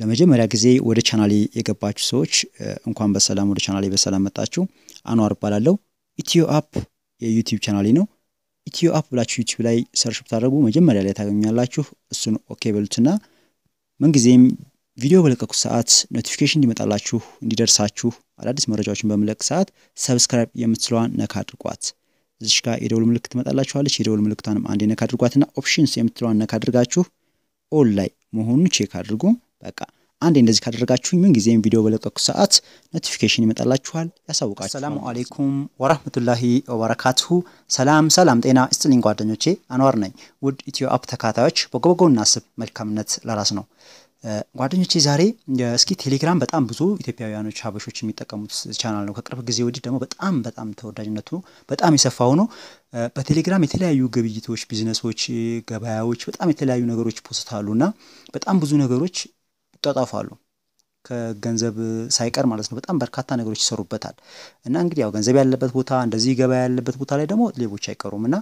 ለመጀመሪያ ጊዜ ወደ ቻናሌ የገባችሁ ሰዎች እንኳን በሰላም ወደ ቻናሌ በሰላም መጣችሁ። አኗር እባላለሁ። ኢትዮ አፕ የዩቲዩብ ቻናሌ ነው። ኢትዮ አፕ ብላችሁ ዩቲዩብ ላይ ሰርች ብታደርጉ መጀመሪያ ላይ ታገኛላችሁ። እሱን ኦኬ በሉትና ምንጊዜም ቪዲዮ በለቀኩት ሰዓት ኖቲፊኬሽን እንዲመጣላችሁ እንዲደርሳችሁ አዳዲስ መረጃዎችን በምለቅ ሰዓት ሰብስክራይብ የምትለዋን ነካ አድርጓት። እዚሽ ጋር የደውል ምልክት ትመጣላችኋለች። የደውል ምልክቷንም አንዴ ነካ አድርጓትና ኦፕሽንስ የምትለዋን ነካ አድርጋችሁ ኦል ላይ መሆኑን ቼክ አድርጉ። በቃ አንድ እንደዚህ ካደረጋችሁኝ ምን ጊዜም ቪዲዮ በለቀቁ ሰዓት ኖቲፊኬሽን ይመጣላችኋል፣ ያሳውቃል። ሰላሙ አሌይኩም ወራህመቱላሂ ወበረካቱሁ። ሰላም ሰላም፣ ጤና ይስጥልኝ ጓደኞቼ፣ አንዋር ነኝ። ውድ ኢትዮ አፕ ተካታዮች፣ በጎ በጎ እናስብ፣ መልካምነት ለራስ ነው። ጓደኞቼ ዛሬ እስኪ ቴሌግራም በጣም ብዙ ኢትዮጵያውያኖች ሀበሾች የሚጠቀሙት ቻናል ነው። ከቅርብ ጊዜ ወዲህ ደግሞ በጣም በጣም ተወዳጅነቱ በጣም የሰፋ ሆኖ በቴሌግራም የተለያዩ ግብይቶች፣ ቢዝነሶች፣ ገበያዎች በጣም የተለያዩ ነገሮች ፖስታሉ እና በጣም ብዙ ነገሮች ይጧጧፋሉ። ከገንዘብ ሳይቀር ማለት ነው። በጣም በርካታ ነገሮች ይሰሩበታል እና እንግዲህ ያው ገንዘብ ያለበት ቦታ እንደዚህ ገበያ ያለበት ቦታ ላይ ደግሞ ሌቦች አይቀሩም እና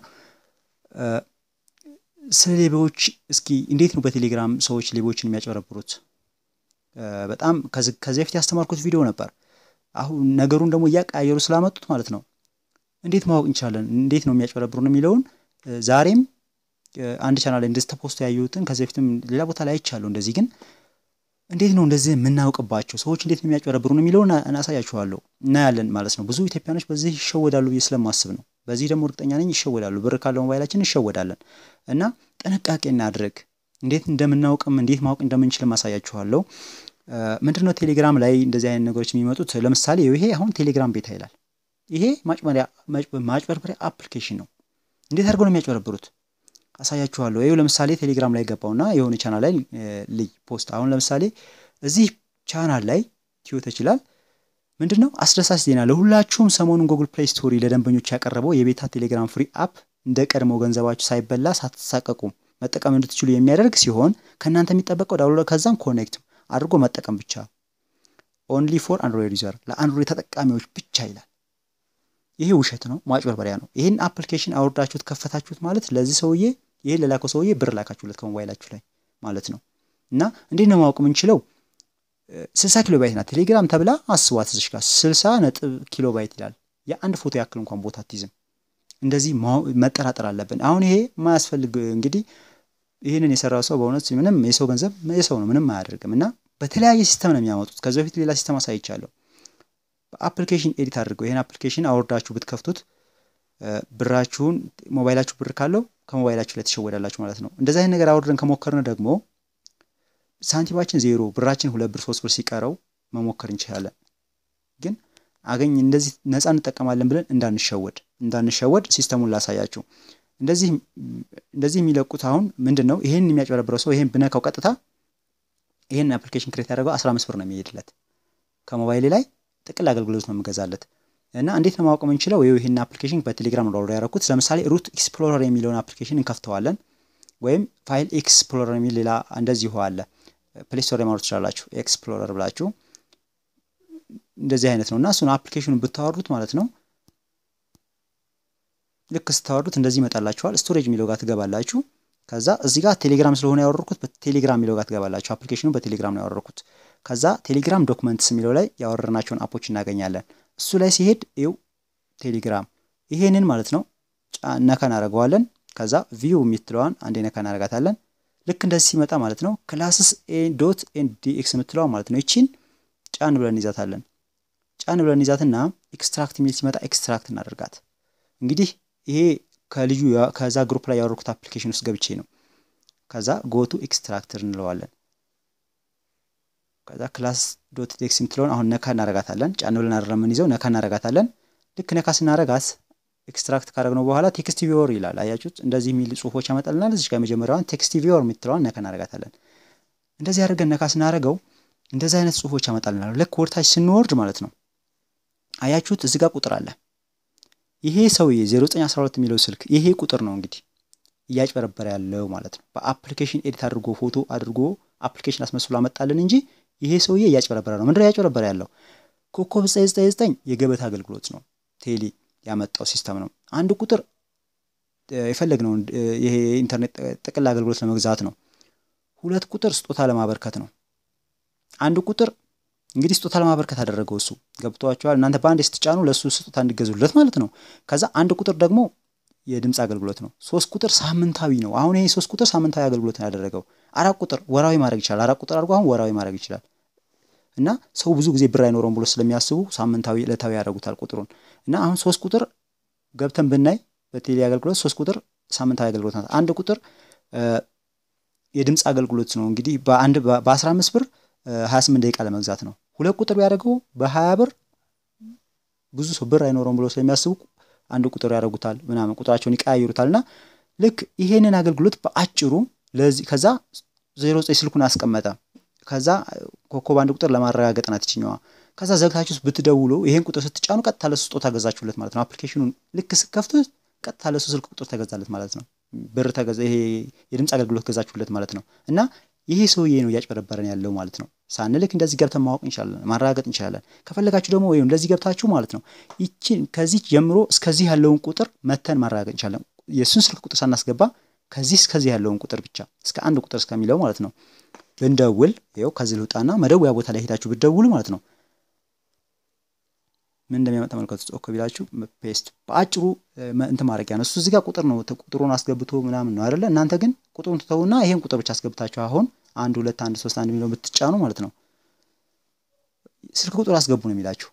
ስለ ሌቦች እስኪ እንዴት ነው በቴሌግራም ሰዎች ሌቦችን የሚያጭበረብሩት? በጣም ከዚህ በፊት ያስተማርኩት ቪዲዮ ነበር። አሁን ነገሩን ደግሞ እያቀያየሩ ስላመጡት ማለት ነው እንዴት ማወቅ እንችላለን? እንዴት ነው የሚያጭበረብሩን የሚለውን ዛሬም አንድ ቻናል እንደዚህ ተፖስቶ ያየሁትን ከዚህ በፊትም ሌላ ቦታ ላይ አይቻለሁ። እንደዚህ ግን እንዴት ነው እንደዚህ የምናውቅባቸው ሰዎች እንዴት ነው ነው የሚለውን እናሳያችኋለሁ እናያለን ማለት ነው። ብዙ ኢትዮጵያኖች በዚህ ይሸወዳሉ ብዬ ስለማስብ ነው። በዚህ ደግሞ እርግጠኛ ነኝ ይሸወዳሉ። ብር ካለው ሞባይላችን ይሸወዳለን እና ጥንቃቄ እናድርግ። እንዴት እንደምናውቅም እንዴት ማወቅ እንደምንችል ማሳያችኋለሁ። ምንድነው ቴሌግራም ላይ እንደዚህ አይነት ነገሮች የሚመጡት? ለምሳሌ ይሄ አሁን ቴሌግራም ቤታ ይላል። ይሄ ማጭበርበሪያ አፕሊኬሽን ነው። እንዴት አድርገው ነው የሚያጭበረብሩት? አሳያችኋለሁ። ይኸው ለምሳሌ ቴሌግራም ላይ ገባውና የሆነ ቻናል ላይ ልይ ፖስት አሁን ለምሳሌ እዚህ ቻናል ላይ ትዩት ይችላል ምንድን ነው አስደሳች ዜና ለሁላችሁም ሰሞኑን ጉግል ፕሌይ ስቶሪ ለደንበኞች ያቀረበው የቤታ ቴሌግራም ፍሪ አፕ እንደ ገንዘባችሁ ሳይበላ ሳትሳቀቁ መጠቀም እንድትችሉ የሚያደርግ ሲሆን ከእናንተ የሚጠበቀው ዳውንሎድ ከዛም ኮኔክት አድርጎ መጠቀም ብቻ ኦንሊ ፎር አንድሮይድ ዩዘር ለአንድሮይድ ተጠቃሚዎች ብቻ ይላል። ይሄ ውሸት ነው፣ ማጭበርበሪያ ነው። ይህን አፕሊኬሽን አውርዳችሁት ከፈታችሁት ማለት ለዚህ ሰውዬ ይሄ ለላከው ሰውዬ ብር ላካችሁለት ከሞባይላችሁ ላይ ማለት ነው። እና እንዴት ነው ማወቅ የምንችለው? ስልሳ ኪሎ ባይት ናት ቴሌግራም ተብላ አስቧት፣ እዚህ ጋር ስልሳ ነጥብ ኪሎ ባይት ይላል። የአንድ ፎቶ ያክል እንኳን ቦታ አትይዝም። እንደዚህ መጠራጠር አለብን። አሁን ይሄ የማያስፈልግ እንግዲህ ይህንን የሰራው ሰው በእውነት ምንም የሰው ገንዘብ የሰው ነው፣ ምንም አያደርግም። እና በተለያየ ሲስተም ነው የሚያመጡት። ከዚህ በፊት ሌላ ሲስተም አሳይቻለሁ። በአፕሊኬሽን ኤዲት አድርገው ይህን አፕሊኬሽን አውርዳችሁ ብትከፍቱት ብራችሁን ሞባይላችሁ ብር ካለው ከሞባይላችሁ ላይ ትሸወዳላችሁ ማለት ነው። እንደዚህ አይነት ነገር አውርደን ከሞከርን ደግሞ ሳንቲማችን ዜሮ ብራችን ሁለት ብር ሶስት ብር ሲቀረው መሞከር እንችላለን። ግን አገኝ እንደዚህ ነፃ እንጠቀማለን ብለን እንዳንሸወድ እንዳንሸወድ ሲስተሙን ላሳያችሁ። እንደዚህ እንደዚህ የሚለቁት አሁን ምንድን ነው ይህን የሚያጭበረብረው ሰው ይሄን ብነካው ቀጥታ ይሄን አፕሊኬሽን ክሬት ያደረገው 15 ብር ነው የሚሄድለት ከሞባይሌ ላይ ጥቅል አገልግሎት ነው የምገዛለት። እና እንዴት ነው ማወቅ የምንችለው? ይኸው ይህን አፕሊኬሽን በቴሌግራም ነው ዳውንሎድ ያደረኩት። ለምሳሌ ሩት ኤክስፕሎረር የሚለውን አፕሊኬሽን እንከፍተዋለን። ወይም ፋይል ኤክስፕሎረር የሚል ሌላ እንደዚሁ አለ። ፕሌይ ስቶር ማውረድ ትችላላችሁ። ኤክስፕሎረር ብላችሁ እንደዚህ አይነት ነው እና እሱን አፕሊኬሽኑን ብታወርዱት ማለት ነው ልክ ስታወርዱት እንደዚህ ይመጣላችኋል። ስቶሬጅ የሚለው ጋር ትገባላችሁ። ከዛ እዚህ ጋር ቴሌግራም ስለሆነ ያወረድኩት በቴሌግራም የሚለው ጋር ትገባላችሁ። አፕሊኬሽኑ በቴሌግራም ነው ያወረድኩት። ከዛ ቴሌግራም ዶክመንትስ የሚለው ላይ ያወረድናቸውን አፖች እናገኛለን። እሱ ላይ ሲሄድ ይው ቴሌግራም ይሄንን ማለት ነው ነካ እናደርገዋለን። ከዛ ቪው የምትለዋን አንዴ ነካ እናደርጋታለን። ልክ እንደዚህ ሲመጣ ማለት ነው ክላስስ ዶት ኤን የምትለዋ ማለት ነው ይቺን ጫን ብለን ይዛታለን። ጫን ብለን ይዛትና ኤክስትራክት የሚል ሲመጣ ኤክስትራክት እናደርጋት። እንግዲህ ይሄ ከልዩ ከዛ ግሩፕ ላይ ያወረኩት አፕሊኬሽን ውስጥ ገብቼ ነው። ከዛ ጎቱ ኤክስትራክትር እንለዋለን። ከዛ ክላስ ዶት ቴክስ የምትለውን አሁን ነካ እናረጋታለን። ጫን ብለን አደራ ይዘው ነካ እናረጋታለን። ልክ ነካ ስናረጋት ኤክስትራክት ካረግነው በኋላ ቴክስት ቪወር ይላል። አያችሁት? እንደዚህ የሚል ጽሁፎች ያመጣልናል። እዚህ ጋር የመጀመሪያዋን ቴክስት ቪወር የምትለዋን ነካ እናረጋታለን። እንደዚህ አድርገን ነካ ስናረገው እንደዚህ አይነት ጽሁፎች ያመጣልናል። ልክ ወርታች ስንወርድ ማለት ነው። አያችሁት? እዚህ ጋር ቁጥር አለ። ይሄ ሰውዬ 0912 የሚለው ስልክ ይሄ ቁጥር ነው እንግዲህ እያጭበረበረ ያለው ማለት ነው። በአፕሊኬሽን ኤዲት አድርጎ ፎቶ አድርጎ አፕሊኬሽን አስመስሎ አመጣልን እንጂ ይሄ ሰውዬ እያጭበረበረ ነው። ምንድነው ያጭበረበረ ያለው? ኮከብ 999 የገበታ አገልግሎት ነው። ቴሊ ያመጣው ሲስተም ነው። አንድ ቁጥር የፈለግነውን ይሄ የኢንተርኔት ጥቅል አገልግሎት ለመግዛት ነው። ሁለት ቁጥር ስጦታ ለማበርከት ነው። አንድ ቁጥር እንግዲህ ስጦታ ለማበርከት አደረገው እሱ ገብቷቸዋል። እናንተ በአንድ ስትጫኑ ለእሱ ስጦታ እንዲገዙለት ማለት ነው። ከዛ አንድ ቁጥር ደግሞ የድምፅ አገልግሎት ነው። ሶስት ቁጥር ሳምንታዊ ነው። አሁን ይሄ ሶስት ቁጥር ሳምንታዊ አገልግሎት ያደረገው። አራት ቁጥር ወራዊ ማድረግ ይችላል። አራት ቁጥር አድርጎ አሁን ወራዊ ማድረግ ይችላል። እና ሰው ብዙ ጊዜ ብር አይኖረውም ብሎ ስለሚያስቡ ሳምንታዊ፣ ዕለታዊ ያደረጉታል ቁጥሩን እና አሁን ሶስት ቁጥር ገብተን ብናይ በቴሌ አገልግሎት ሶስት ቁጥር ሳምንታዊ አገልግሎት ናት። አንድ ቁጥር የድምፅ አገልግሎት ነው። እንግዲህ በአንድ በአስራ አምስት ብር 28 ደቂቃ ለመግዛት ነው። ሁለት ቁጥር ቢያደርገው በሀያ ብር ብዙ ሰው ብር አይኖረውም ብሎ ስለሚያስቡ አንድ ቁጥር ያደርጉታል ምናምን ቁጥራቸውን ይቀያይሩታል እና ልክ ይሄንን አገልግሎት በአጭሩ ለዚህ ከዛ ዘጠኝ ስልኩን አስቀመጠ። ከዛ ኮከብ አንድ ቁጥር ለማረጋገጥ ናት ይችኛዋ። ከዛ ዘግታችሁ ብትደውሉ ይሄን ቁጥር ስትጫኑ ቀጥታ ለሱ ስጦታ ገዛችሁለት ማለት ነው። አፕሊኬሽኑን ልክ ስከፍቱ ቀጥታ ለሱ ስልክ ቁጥር ተገዛለት ማለት ነው። ብር ተገዛ፣ ይሄ የድምፅ አገልግሎት ገዛችሁለት ማለት ነው። እና ይሄ ሰውዬ ነው እያጭበረበረን ያለው ማለት ነው። ሳንልክ እንደዚህ ገብተን ማወቅ እንችላለን፣ ማረጋገጥ እንችላለን። ከፈለጋችሁ ደግሞ ወይም እንደዚህ ገብታችሁ ማለት ነው ይችን ከዚህ ጀምሮ እስከዚህ ያለውን ቁጥር መተን ማረጋገጥ እንችላለን። የእሱን ስልክ ቁጥር ሳናስገባ ከዚህ እስከዚህ ያለውን ቁጥር ብቻ እስከ አንድ ቁጥር እስከሚለው ማለት ነው። ብንደውል ይኸው ከዚህ ልውጣና መደወያ ቦታ ላይ ሄዳችሁ ብደውሉ ማለት ነው ምን እንደሚያመጣ መልከቱ ኦኬ ቢላችሁ ፔስት በአጭሩ እንትን ማድረጊያ ነው እሱ። እዚህ ጋር ቁጥር ነው ቁጥሩን አስገብቶ ምናምን ነው አይደለ? እናንተ ግን ቁጥሩን ትተውና ይሄን ቁጥር ብቻ አስገብታችሁ አሁን አንድ ሁለት አንድ ሶስት አንድ የሚለውን ብትጫኑ ማለት ነው ስልክ ቁጥር አስገቡ ነው የሚላችሁ።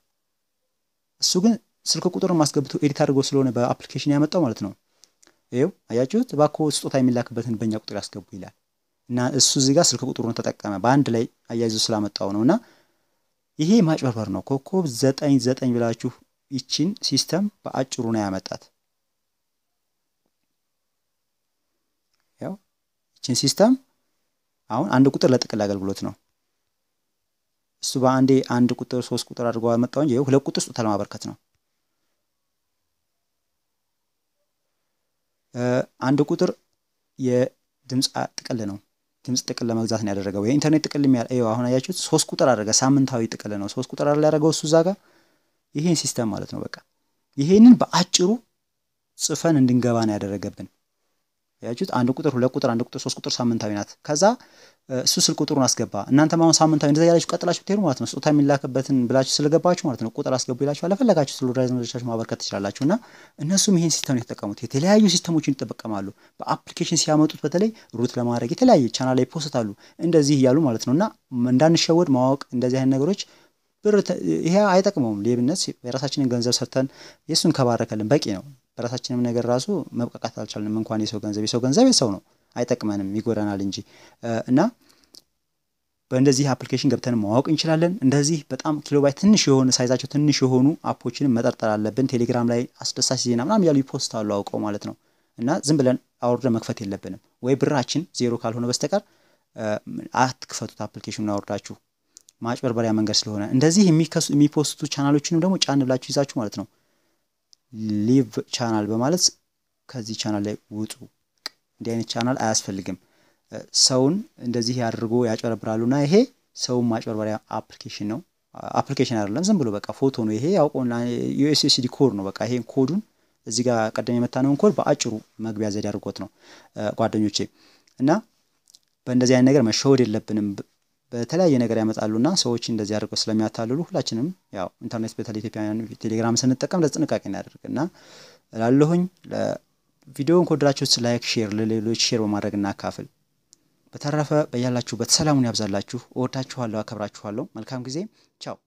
እሱ ግን ስልክ ቁጥር ማስገብቶ ኤዲት አድርጎ ስለሆነ በአፕሊኬሽን ያመጣው ማለት ነው። ይኸው አያችሁት። እባክዎ ስጦታ የሚላክበትን በእኛ ቁጥር ያስገቡ ይላል። እና እሱ እዚህ ጋር ስልክ ቁጥሩን ተጠቀመ በአንድ ላይ አያይዞ ስላመጣው ነው እና ይሄ ማጭበርበር ነው። ኮከብ ዘጠኝ ዘጠኝ ብላችሁ ይችን ሲስተም በአጭሩ ነው ያመጣት። ያው ይችን ሲስተም አሁን አንድ ቁጥር ለጥቅል አገልግሎት ነው። እሱ በአንዴ አንድ ቁጥር ሶስት ቁጥር አድርጎ አመጣው እንጂ ሁለት ቁጥር ስጦታ ለማበርከት ነው። አንድ ቁጥር የድምፅ ጥቅል ነው። ድምጽ ጥቅል ለመግዛት ነው ያደረገው። የኢንተርኔት ጥቅል የሚያል አሁን አያችሁት፣ ሶስት ቁጥር አደረገ። ሳምንታዊ ጥቅል ነው ሶስት ቁጥር አደረገ ያደረገው እሱ እዛ ጋር ይሄን ሲስተም ማለት ነው። በቃ ይሄንን በአጭሩ ጽፈን እንድንገባ ነው ያደረገብን። ያችሁት አንድ ቁጥር ሁለት ቁጥር አንድ ቁጥር ሶስት ቁጥር ሳምንታዊ ናት። ከዛ እሱ ስልክ ቁጥሩን አስገባ። እናንተም አሁን ሳምንታዊ እንደዛ ያላችሁ ቀጥላችሁ ብትሄዱ ማለት ነው ስጦታ የሚላክበትን ብላችሁ ስለገባችሁ ማለት ነው ቁጥር አስገቡ ይላችኋል። ለፈለጋችሁ ስለ ወዳጆቻችሁ ማበርከት ትችላላችሁ። እና እነሱም ይሄን ሲስተም ነው የተጠቀሙት። የተለያዩ ሲስተሞችን ይጠቀማሉ። በአፕሊኬሽን ሲያመጡት በተለይ ሩት ለማድረግ የተለያየ ቻናል ላይ ፖስታሉ እንደዚህ እያሉ ማለት ነው። እና እንዳንሸወድ ማወቅ እንደዚህ አይነት ነገሮች ብር ይሄ አይጠቅመውም። ሌብነት የራሳችንን ገንዘብ ሰርተን የእሱን ከባረከልን በቂ ነው። ራሳችንም ነገር ራሱ መብቃቃት አልቻልንም። እንኳን የሰው ገንዘብ የሰው ገንዘብ የሰው ነው፣ አይጠቅመንም፣ ይጎዳናል እንጂ እና በእንደዚህ አፕሊኬሽን ገብተን ማወቅ እንችላለን። እንደዚህ በጣም ኪሎባይት ትንሽ የሆኑ ሳይዛቸው ትንሽ የሆኑ አፖችንም መጠርጠር አለብን። ቴሌግራም ላይ አስደሳች ዜና ምናምን ያሉ ፖስት አሉ አውቀው ማለት ነው እና ዝም ብለን አውርደን መክፈት የለብንም ወይ ብራችን ዜሮ ካልሆነ በስተቀር አትክፈቱት። አፕሊኬሽኑን አውርዳችሁ ማጭበርበሪያ መንገድ ስለሆነ እንደዚህ የሚፖስቱ ቻናሎችንም ደግሞ ጫን ብላችሁ ይዛችሁ ማለት ነው ሊቭ ቻናል በማለት ከዚህ ቻናል ላይ ውጡ። እንዲህ አይነት ቻናል አያስፈልግም። ሰውን እንደዚህ ያድርጎ ያጭበረብራሉ እና ይሄ ሰውን ማጭበርበሪያ አፕሊኬሽን ነው። አፕሊኬሽን አይደለም፣ ዝም ብሎ በቃ ፎቶ ነው። ይሄ ያው ዩኤስኤስዲ ኮድ ነው። በቃ ይሄን ኮዱን እዚህ ጋር ቀደም የመታነውን ኮድ በአጭሩ መግቢያ ዘዴ አድርጎት ነው ጓደኞቼ እና በእንደዚህ አይነት ነገር መሸወድ የለብንም በተለያየ ነገር ያመጣሉና ሰዎች እንደዚህ አድርገው ስለሚያታልሉ ሁላችንም ያው ኢንተርኔት በተለይ ኢትዮጵያውያን ቴሌግራም ስንጠቀም ለጥንቃቄ እናደርግና ላለሁኝ ቪዲዮውን ከወደዳችሁት ላይክ፣ ሼር ለሌሎች ሼር በማድረግ እናካፍል። በተረፈ በያላችሁበት ሰላሙን ያብዛላችሁ። እወዳችኋለሁ፣ አከብራችኋለሁ። መልካም ጊዜ። ቻው